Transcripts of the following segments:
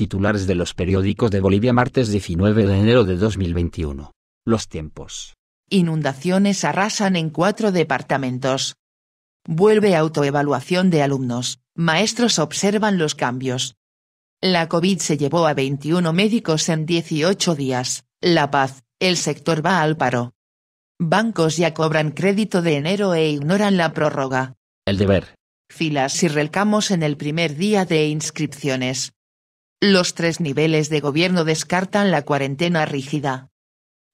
Titulares de los periódicos de Bolivia martes 19 de enero de 2021. Los tiempos. Inundaciones arrasan en cuatro departamentos. Vuelve autoevaluación de alumnos, maestros observan los cambios. La COVID se llevó a 21 médicos en 18 días, La Paz, el sector va al paro. Bancos ya cobran crédito de enero e ignoran la prórroga. El deber. Filas y relcamos en el primer día de inscripciones. Los tres niveles de gobierno descartan la cuarentena rígida.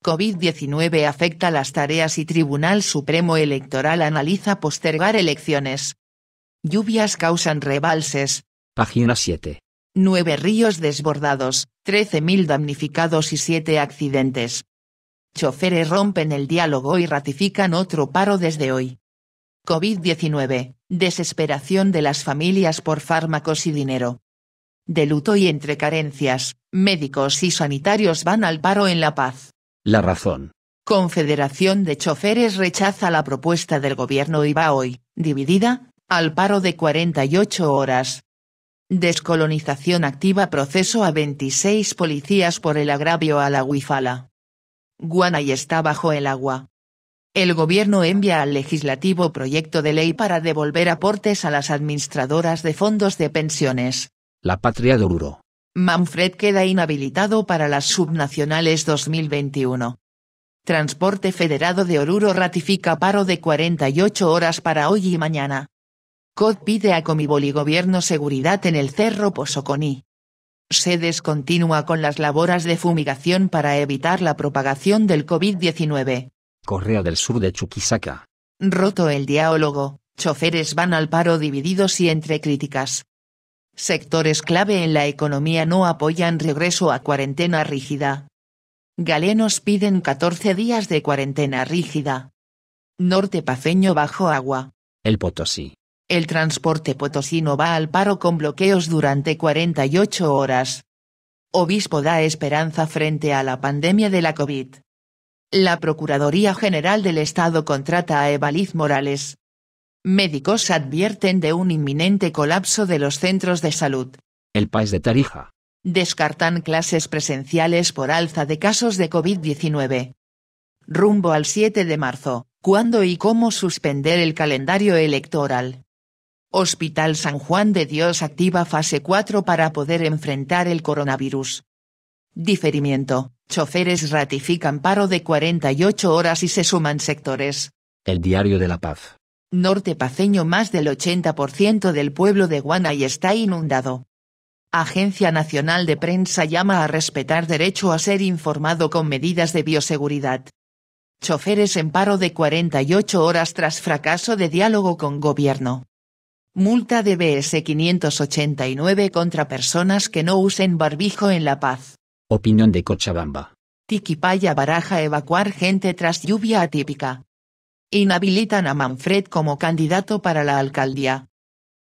COVID-19 afecta las tareas y Tribunal Supremo Electoral analiza postergar elecciones. Lluvias causan rebalses. Página 7. Nueve ríos desbordados, 13.000 damnificados y siete accidentes. Choferes rompen el diálogo y ratifican otro paro desde hoy. COVID-19, desesperación de las familias por fármacos y dinero de luto y entre carencias, médicos y sanitarios van al paro en La Paz. La razón. Confederación de Choferes rechaza la propuesta del gobierno y va hoy, dividida, al paro de 48 horas. Descolonización activa proceso a 26 policías por el agravio a la Huifala. Guanay está bajo el agua. El gobierno envía al legislativo proyecto de ley para devolver aportes a las administradoras de fondos de pensiones. La patria de Oruro. Manfred queda inhabilitado para las subnacionales 2021. Transporte Federado de Oruro ratifica paro de 48 horas para hoy y mañana. COD pide a Comiboli Gobierno seguridad en el Cerro Posoconí. Se descontinúa con las laboras de fumigación para evitar la propagación del COVID-19. Correa del Sur de Chuquisaca. Roto el diálogo, choferes van al paro divididos y entre críticas. Sectores clave en la economía no apoyan regreso a cuarentena rígida. Galenos piden 14 días de cuarentena rígida. Norte paceño bajo agua. El Potosí. El transporte potosino va al paro con bloqueos durante 48 horas. Obispo da esperanza frente a la pandemia de la COVID. La Procuraduría General del Estado contrata a Evaliz Morales, Médicos advierten de un inminente colapso de los centros de salud. El país de Tarija. Descartan clases presenciales por alza de casos de COVID-19. Rumbo al 7 de marzo, ¿cuándo y cómo suspender el calendario electoral? Hospital San Juan de Dios activa fase 4 para poder enfrentar el coronavirus. Diferimiento. Choferes ratifican paro de 48 horas y se suman sectores. El Diario de la Paz norte paceño más del 80% del pueblo de Guanay está inundado. Agencia Nacional de Prensa llama a respetar derecho a ser informado con medidas de bioseguridad. Choferes en paro de 48 horas tras fracaso de diálogo con gobierno. Multa de BS 589 contra personas que no usen barbijo en La Paz. Opinión de Cochabamba. Tiquipaya baraja evacuar gente tras lluvia atípica. Inhabilitan a Manfred como candidato para la alcaldía.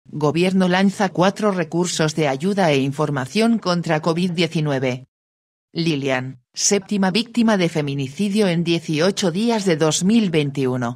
Gobierno lanza cuatro recursos de ayuda e información contra COVID-19. Lilian, séptima víctima de feminicidio en 18 días de 2021.